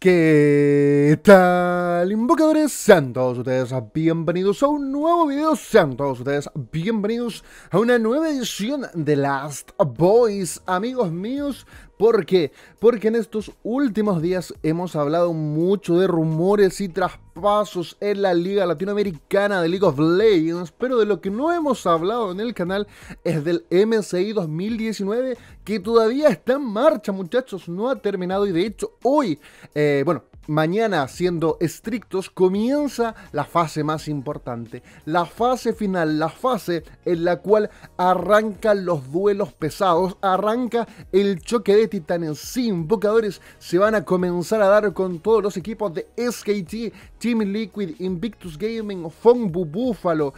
¿Qué tal? invocadores? Sean todos ustedes bienvenidos a un nuevo video, sean todos ustedes bienvenidos a una nueva edición de Last Boys, amigos míos. ¿Por qué? Porque en estos últimos días hemos hablado mucho de rumores y traspasos en la Liga Latinoamericana de League of Legends, pero de lo que no hemos hablado en el canal es del MSI 2019 que todavía está en marcha, muchachos, no ha terminado y de hecho hoy, eh, bueno, mañana, siendo estrictos, comienza la fase más importante, la fase final, la fase en la cual arrancan los duelos pesados, arranca el choque de titanes. sin invocadores se van a comenzar a dar con todos los equipos de SKT, Team Liquid, Invictus Gaming, Fongbu Buffalo,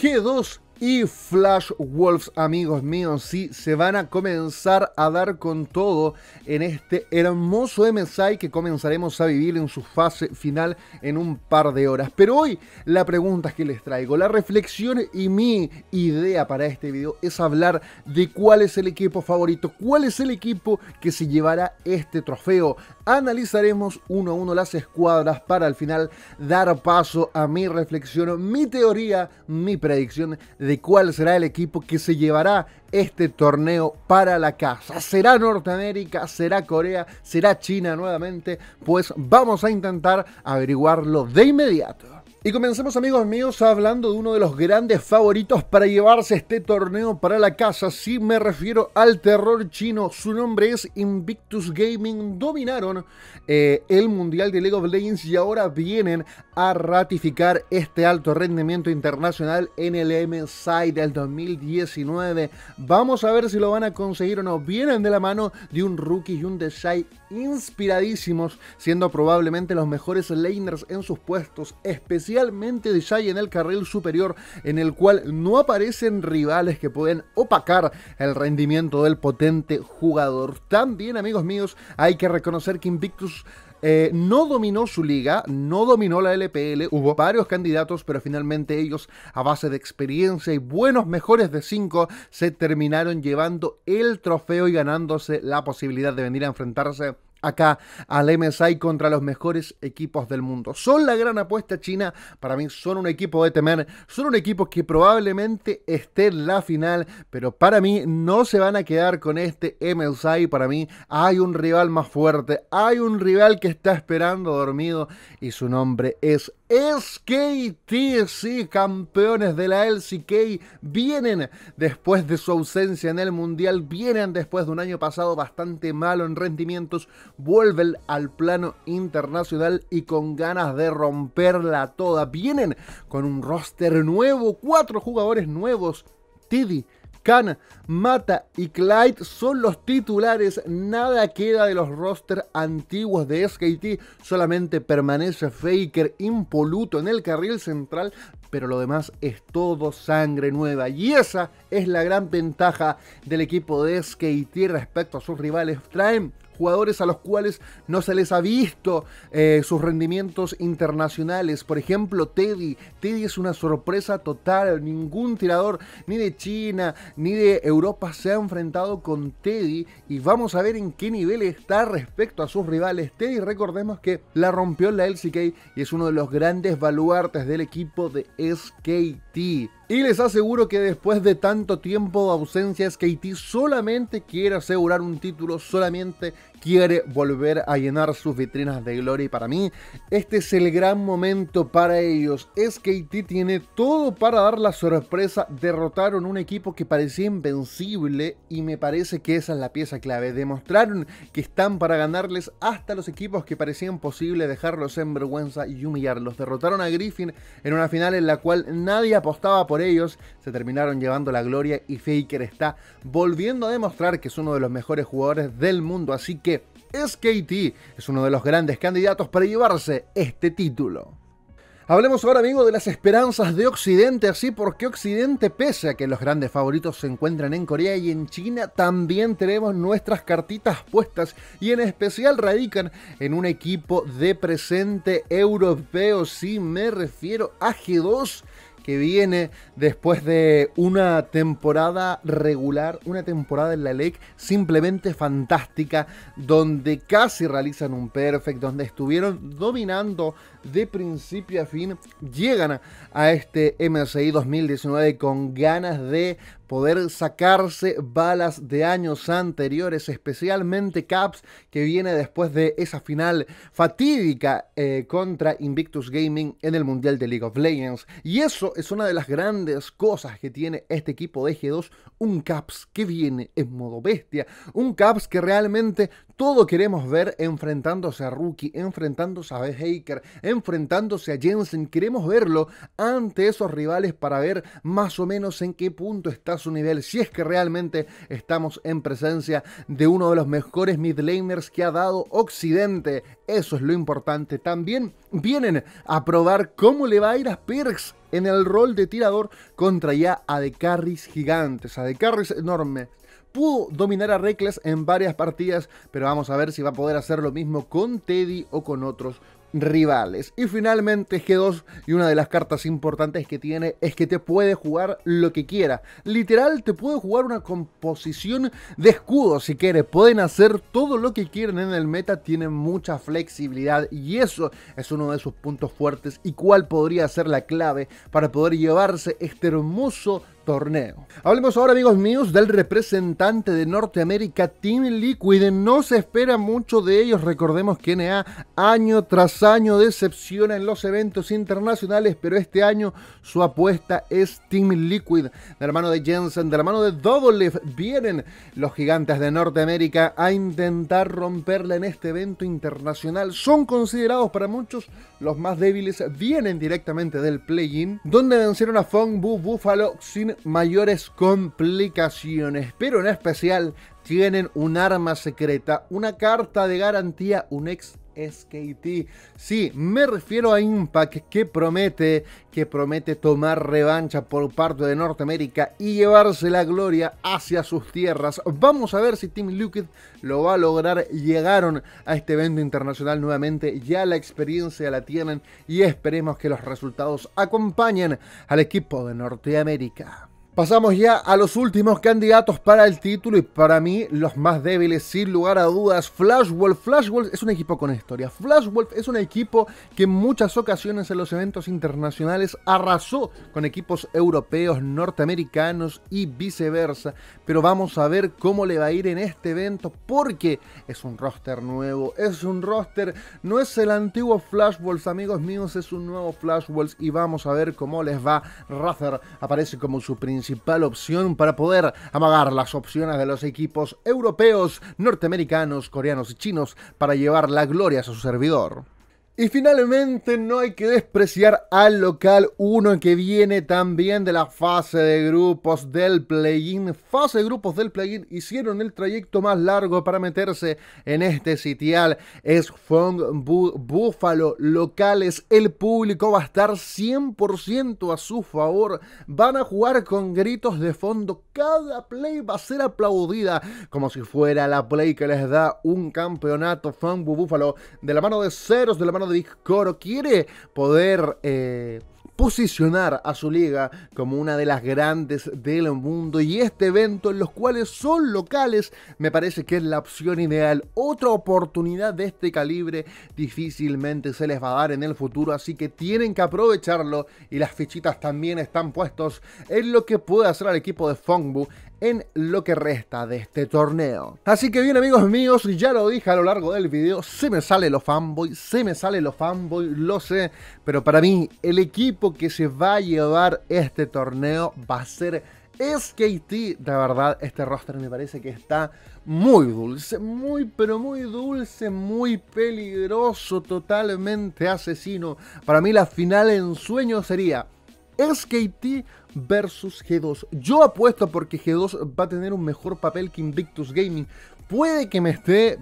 G2, y Flash Wolves, amigos míos, sí, se van a comenzar a dar con todo en este hermoso MSI que comenzaremos a vivir en su fase final en un par de horas. Pero hoy la pregunta que les traigo, la reflexión y mi idea para este video es hablar de cuál es el equipo favorito, cuál es el equipo que se llevará este trofeo. Analizaremos uno a uno las escuadras para al final dar paso a mi reflexión, mi teoría, mi predicción de cuál será el equipo que se llevará este torneo para la casa. ¿Será Norteamérica? ¿Será Corea? ¿Será China nuevamente? Pues vamos a intentar averiguarlo de inmediato. Y comencemos amigos míos hablando de uno de los grandes favoritos para llevarse este torneo para la casa, si me refiero al terror chino, su nombre es Invictus Gaming, dominaron eh, el Mundial de League of Legends y ahora vienen a ratificar este alto rendimiento internacional en el MSI del 2019, vamos a ver si lo van a conseguir o no, vienen de la mano de un rookie y un Desai inspiradísimos, siendo probablemente los mejores laners en sus puestos específicos especialmente de en el carril superior, en el cual no aparecen rivales que pueden opacar el rendimiento del potente jugador. También, amigos míos, hay que reconocer que Invictus eh, no dominó su liga, no dominó la LPL, hubo varios candidatos, pero finalmente ellos, a base de experiencia y buenos mejores de 5, se terminaron llevando el trofeo y ganándose la posibilidad de venir a enfrentarse acá al MSI contra los mejores equipos del mundo. Son la gran apuesta china, para mí son un equipo de temer, son un equipo que probablemente esté en la final, pero para mí no se van a quedar con este MSI, para mí hay un rival más fuerte, hay un rival que está esperando dormido y su nombre es SKT, campeones de la LCK, vienen después de su ausencia en el Mundial, vienen después de un año pasado bastante malo en rendimientos, vuelven al plano internacional y con ganas de romperla toda. Vienen con un roster nuevo, cuatro jugadores nuevos. Tiddy, Khan, Mata y Clyde son los titulares. Nada queda de los roster antiguos de SKT. Solamente permanece Faker impoluto en el carril central. Pero lo demás es todo sangre nueva. Y esa es la gran ventaja del equipo de SKT respecto a sus rivales. Traen jugadores a los cuales no se les ha visto eh, sus rendimientos internacionales. Por ejemplo, Teddy. Teddy es una sorpresa total. Ningún tirador ni de China ni de Europa se ha enfrentado con Teddy. Y vamos a ver en qué nivel está respecto a sus rivales. Teddy, recordemos que la rompió la LCK y es uno de los grandes baluartes del equipo de SKT. Y les aseguro que después de tanto tiempo de ausencia, SKT solamente quiere asegurar un título, solamente quiere volver a llenar sus vitrinas de gloria y para mí este es el gran momento para ellos. SKT tiene todo para dar la sorpresa, derrotaron un equipo que parecía invencible y me parece que esa es la pieza clave. Demostraron que están para ganarles hasta los equipos que parecían posible dejarlos en vergüenza y humillarlos. Derrotaron a Griffin en una final en la cual nadie apostaba por ellos, se terminaron llevando la gloria y Faker está volviendo a demostrar que es uno de los mejores jugadores del mundo, así así que SKT es uno de los grandes candidatos para llevarse este título. Hablemos ahora, amigo, de las esperanzas de Occidente, así porque Occidente, pese a que los grandes favoritos se encuentran en Corea y en China, también tenemos nuestras cartitas puestas y en especial radican en un equipo de presente europeo. si me refiero a G2 que viene después de una temporada regular, una temporada en la LEC simplemente fantástica, donde casi realizan un perfect, donde estuvieron dominando de principio a fin, llegan a este MSI 2019 con ganas de poder sacarse balas de años anteriores, especialmente Caps, que viene después de esa final fatídica eh, contra Invictus Gaming en el Mundial de League of Legends. Y eso es una de las grandes cosas que tiene este equipo de G2, un Caps que viene en modo bestia, un Caps que realmente todo queremos ver enfrentándose a Rookie, enfrentándose a Haker, enfrentándose a Jensen. Queremos verlo ante esos rivales para ver más o menos en qué punto está su nivel. Si es que realmente estamos en presencia de uno de los mejores midlaners que ha dado Occidente. Eso es lo importante. También vienen a probar cómo le va a ir a Perks en el rol de tirador contra ya a De Carries gigantes, a De Carries enorme pudo dominar a Reckless en varias partidas, pero vamos a ver si va a poder hacer lo mismo con Teddy o con otros rivales. Y finalmente G2 y una de las cartas importantes que tiene es que te puede jugar lo que quiera. Literal te puede jugar una composición de escudo si quiere. Pueden hacer todo lo que quieren en el meta, tienen mucha flexibilidad y eso es uno de sus puntos fuertes y cuál podría ser la clave para poder llevarse este hermoso torneo. Hablemos ahora, amigos míos, del representante de Norteamérica, Team Liquid. No se espera mucho de ellos. Recordemos que NA año tras año decepciona en los eventos internacionales, pero este año su apuesta es Team Liquid. De la mano de Jensen, de la mano de Doublelift, vienen los gigantes de Norteamérica a intentar romperla en este evento internacional. Son considerados para muchos los más débiles. Vienen directamente del play-in, donde vencieron a Fong Bu Buffalo sin mayores complicaciones, pero en especial tienen un arma secreta, una carta de garantía, un ex SKT. Sí, me refiero a Impact que promete, que promete tomar revancha por parte de Norteamérica y llevarse la gloria hacia sus tierras. Vamos a ver si Team Liquid lo va a lograr. Llegaron a este evento internacional nuevamente, ya la experiencia la tienen y esperemos que los resultados acompañen al equipo de Norteamérica. Pasamos ya a los últimos candidatos para el título y para mí los más débiles sin lugar a dudas. Flashwolf, Flashwolf es un equipo con historia. Flashwolf es un equipo que en muchas ocasiones en los eventos internacionales arrasó con equipos europeos, norteamericanos y viceversa. Pero vamos a ver cómo le va a ir en este evento porque es un roster nuevo, es un roster, no es el antiguo Flashwolf, amigos míos, es un nuevo Flashwolf y vamos a ver cómo les va. Razer aparece como su principal principal opción para poder amagar las opciones de los equipos europeos, norteamericanos, coreanos y chinos para llevar la gloria a su servidor. Y finalmente no hay que despreciar al local 1 que viene también de la fase de grupos del play-in. Fase de grupos del play-in hicieron el trayecto más largo para meterse en este sitial. Es Fong Buffalo, locales. El público va a estar 100% a su favor. Van a jugar con gritos de fondo. Cada play va a ser aplaudida como si fuera la play que les da un campeonato Fong Buffalo, de la mano de ceros, de la mano de quiere poder eh, posicionar a su liga como una de las grandes del mundo y este evento en los cuales son locales me parece que es la opción ideal. Otra oportunidad de este calibre difícilmente se les va a dar en el futuro, así que tienen que aprovecharlo y las fichitas también están puestos en lo que puede hacer al equipo de Fongbu en lo que resta de este torneo. Así que bien amigos míos, ya lo dije a lo largo del video, se me sale los fanboy, se me sale los fanboy, lo sé, pero para mí el equipo que se va a llevar este torneo va a ser SKT, de verdad, este roster me parece que está muy dulce, muy, pero muy dulce, muy peligroso, totalmente asesino. Para mí la final en sueño sería SKT versus G2. Yo apuesto porque G2 va a tener un mejor papel que Invictus Gaming. Puede que me esté,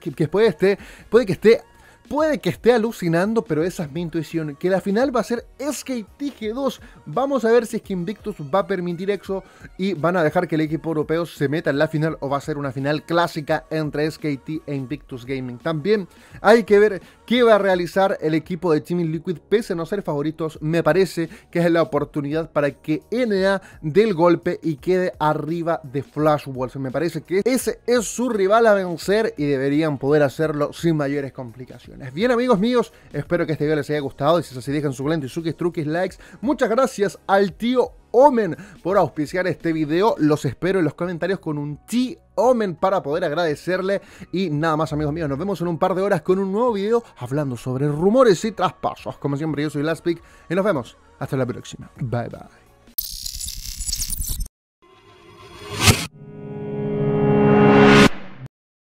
que, puede esté, puede que esté Puede que esté alucinando, pero esa es mi intuición. Que la final va a ser g 2. Vamos a ver si es que Invictus va a permitir eso y van a dejar que el equipo europeo se meta en la final o va a ser una final clásica entre SKT e Invictus Gaming. También hay que ver qué va a realizar el equipo de Team Liquid, pese a no ser favoritos. Me parece que es la oportunidad para que NA dé el golpe y quede arriba de Flash Wolves. Me parece que ese es su rival a vencer y deberían poder hacerlo sin mayores complicaciones. Bien, amigos míos, espero que este video les haya gustado. Y si es así, dejen su y suques, truques likes. Muchas gracias al tío Omen por auspiciar este video. Los espero en los comentarios con un t Omen para poder agradecerle. Y nada más, amigos míos, nos vemos en un par de horas con un nuevo video hablando sobre rumores y traspasos. Como siempre, yo soy Laspic y nos vemos. Hasta la próxima. Bye bye.